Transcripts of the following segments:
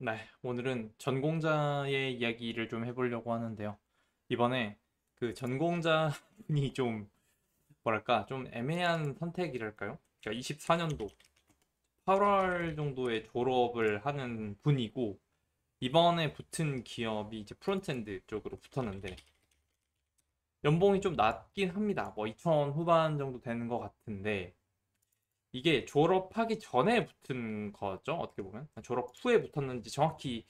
네, 오늘은 전공자의 이야기를 좀 해보려고 하는데요. 이번에 그 전공자분이 좀 뭐랄까 좀 애매한 선택이랄까요? 그러니까 24년도 8월 정도에 졸업을 하는 분이고 이번에 붙은 기업이 이제 프론트엔드 쪽으로 붙었는데 연봉이 좀 낮긴 합니다. 뭐 2 0 후반 정도 되는 것 같은데 이게 졸업하기 전에 붙은 거죠. 어떻게 보면 졸업 후에 붙었는지 정확히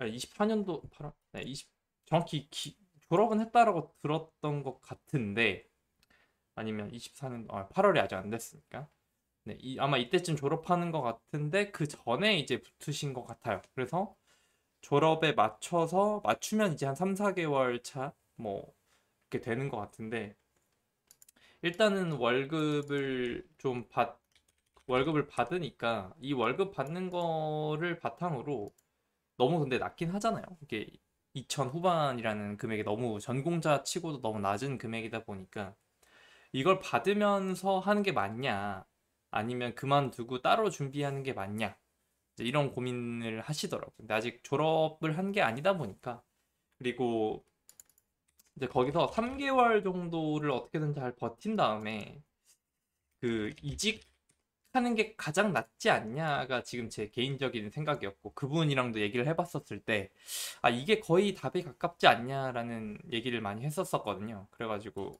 24년도 아, 8월 네, 20 정확히 기, 졸업은 했다라고 들었던 것 같은데 아니면 24년도 8월이 아, 아직 안 됐으니까 네, 이, 아마 이때쯤 졸업하는 것 같은데 그 전에 이제 붙으신 것 같아요. 그래서 졸업에 맞춰서 맞추면 이제 한 3, 4개월 차 뭐 이렇게 되는 것 같은데 일단은 월급을 좀 받, 월급을 받으니까 이 월급 받는 거를 바탕으로 너무 근데 낮긴 하잖아요. 이게 2천 후반이라는 금액이 너무 전공자 치고도 너무 낮은 금액이다 보니까 이걸 받으면서 하는 게 맞냐 아니면 그만두고 따로 준비하는 게 맞냐 이런 고민을 하시더라고요. 근데 아직 졸업을 한 게 아니다 보니까 그리고 이제 거기서 3개월 정도를 어떻게든 잘 버틴 다음에 그 이직하는 게 가장 낫지 않냐가 지금 제 개인적인 생각이었고 그분이랑도 얘기를 해봤었을 때 아 이게 거의 답에 가깝지 않냐라는 얘기를 많이 했었었거든요. 그래가지고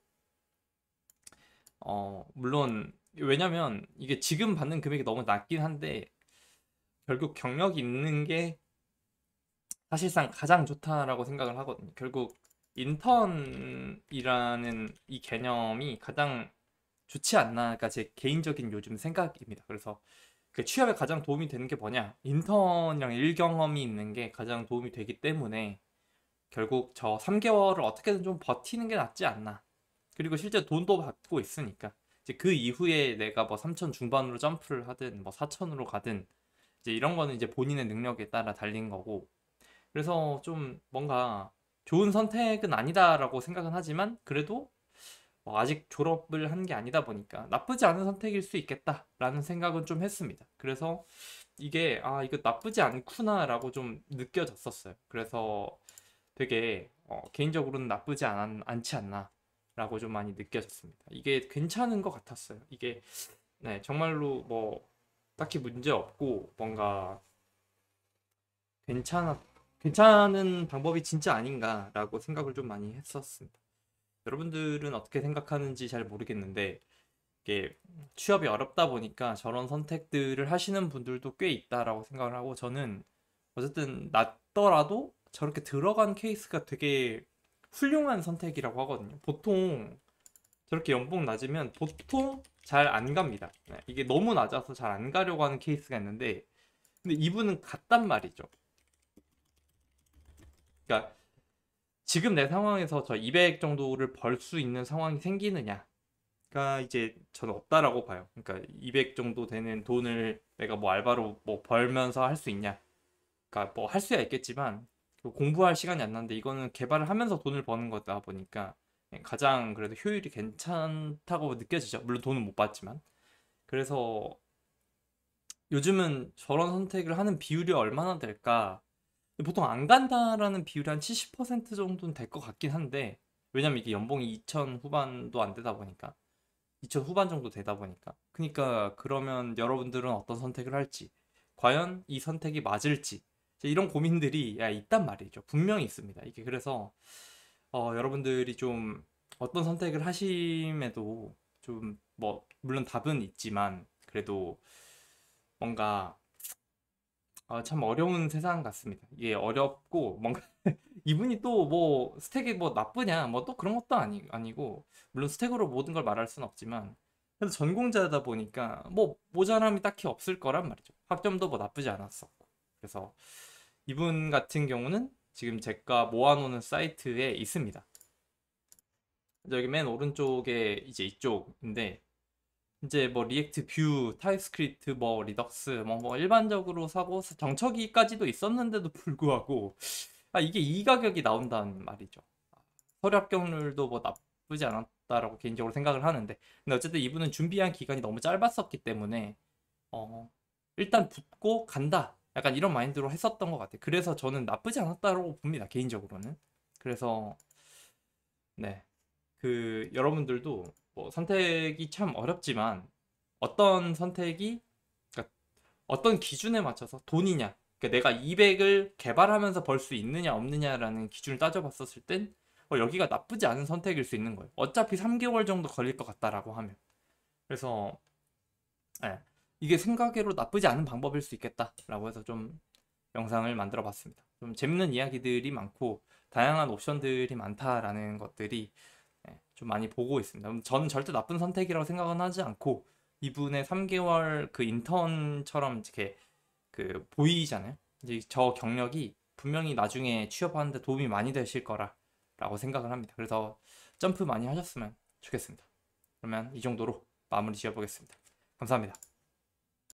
어 물론 왜냐면 이게 지금 받는 금액이 너무 낮긴 한데 결국 경력이 있는 게 사실상 가장 좋다라고 생각을 하거든요. 결국 인턴이라는 이 개념이 가장 좋지 않나 그러니까 제 개인적인 요즘 생각입니다. 그래서 그 취업에 가장 도움이 되는 게 뭐냐? 인턴이랑 일 경험이 있는 게 가장 도움이 되기 때문에 결국 저 3개월을 어떻게든 좀 버티는 게 낫지 않나. 그리고 실제 돈도 받고 있으니까 이제 그 이후에 내가 뭐 3천 중반으로 점프를 하든 뭐 4천으로 가든 이제 이런 거는 이제 본인의 능력에 따라 달린 거고 그래서 좀 뭔가 좋은 선택은 아니다라고 생각은 하지만 그래도 뭐 아직 졸업을 한 게 아니다 보니까 나쁘지 않은 선택일 수 있겠다라는 생각은 좀 했습니다. 그래서 이게 아 이거 나쁘지 않구나라고 좀 느껴졌었어요. 그래서 되게 어, 개인적으로는 나쁘지 않, 않지 않나라고 좀 많이 느껴졌습니다. 이게 괜찮은 것 같았어요. 이게 네, 정말로 뭐 딱히 문제 없고 뭔가 괜찮았 괜찮은 방법이 진짜 아닌가라고 생각을 좀 많이 했었습니다. 여러분들은 어떻게 생각하는지 잘 모르겠는데 이게 취업이 어렵다 보니까 저런 선택들을 하시는 분들도 꽤 있다라고 생각을 하고 저는 어쨌든 낮더라도 저렇게 들어간 케이스가 되게 훌륭한 선택이라고 하거든요. 보통 저렇게 연봉 낮으면 보통 잘 안 갑니다. 네, 이게 너무 낮아서 잘 안 가려고 하는 케이스가 있는데 근데 이분은 갔단 말이죠. 그러니까 지금 내 상황에서 저 200 정도를 벌 수 있는 상황이 생기느냐? 가 이제 저는 없다라고 봐요. 그러니까 200 정도 되는 돈을 내가 뭐 알바로 뭐 벌면서 할 수 있냐? 그러니까 뭐 할 수야 있겠지만 그 공부할 시간이 안 나는데 이거는 개발을 하면서 돈을 버는 거다 보니까 가장 그래도 효율이 괜찮다고 느껴지죠. 물론 돈은 못 받지만. 그래서 요즘은 저런 선택을 하는 비율이 얼마나 될까? 보통 안 간다라는 비율이 한 70% 정도는 될 것 같긴 한데 왜냐면 이게 연봉이 2천 후반도 안 되다 보니까 2천 후반 정도 되다 보니까 그러니까 그러면 여러분들은 어떤 선택을 할지 과연 이 선택이 맞을지 이런 고민들이 있단 말이죠 분명히 있습니다 이게 그래서 어, 여러분들이 좀 어떤 선택을 하심에도 좀 뭐 물론 답은 있지만 그래도 뭔가 어, 참 어려운 세상 같습니다. 이게 어렵고 뭔가 이분이 또 뭐 스택이 뭐 나쁘냐 뭐 또 그런 것도 아니 아니고 물론 스택으로 모든 걸 말할 수는 없지만 그래도 전공자다 보니까 뭐 모자람이 딱히 없을 거란 말이죠. 학점도 뭐 나쁘지 않았었고 그래서 이분 같은 경우는 지금 제가 모아놓는 사이트에 있습니다. 여기 맨 오른쪽에 이제 이쪽인데 이제 뭐 리액트 뷰, 타입스크립트, 뭐 리덕스, 뭐, 뭐 일반적으로 사고 정처기까지도 있었는데도 불구하고 아 이게 이 가격이 나온다는 말이죠. 서류 합격률도 뭐 나쁘지 않았다라고 개인적으로 생각을 하는데 근데 어쨌든 이분은 준비한 기간이 너무 짧았었기 때문에 어 일단 붙고 간다 약간 이런 마인드로 했었던 것 같아요. 그래서 저는 나쁘지 않았다고 라 봅니다 개인적으로는. 그래서 네 그 여러분들도 뭐 선택이 참 어렵지만 어떤 선택이 그러니까 어떤 기준에 맞춰서 돈이냐 그러니까 내가 200을 개발하면서 벌 수 있느냐 없느냐라는 기준을 따져봤었을 땐 어, 여기가 나쁘지 않은 선택일 수 있는 거예요. 어차피 3개월 정도 걸릴 것 같다라고 하면 그래서 네, 이게 생각외로 나쁘지 않은 방법일 수 있겠다라고 해서 좀 영상을 만들어 봤습니다. 좀 재밌는 이야기들이 많고 다양한 옵션들이 많다라는 것들이 예, 좀 많이 보고 있습니다. 저는 절대 나쁜 선택이라고 생각은 하지 않고 이분의 3개월 그 인턴처럼 이렇게 그 보이잖아요. 이제 저 경력이 분명히 나중에 취업하는데 도움이 많이 되실 거라라고 생각을 합니다. 그래서 점프 많이 하셨으면 좋겠습니다. 그러면 이 정도로 마무리 지어보겠습니다. 감사합니다.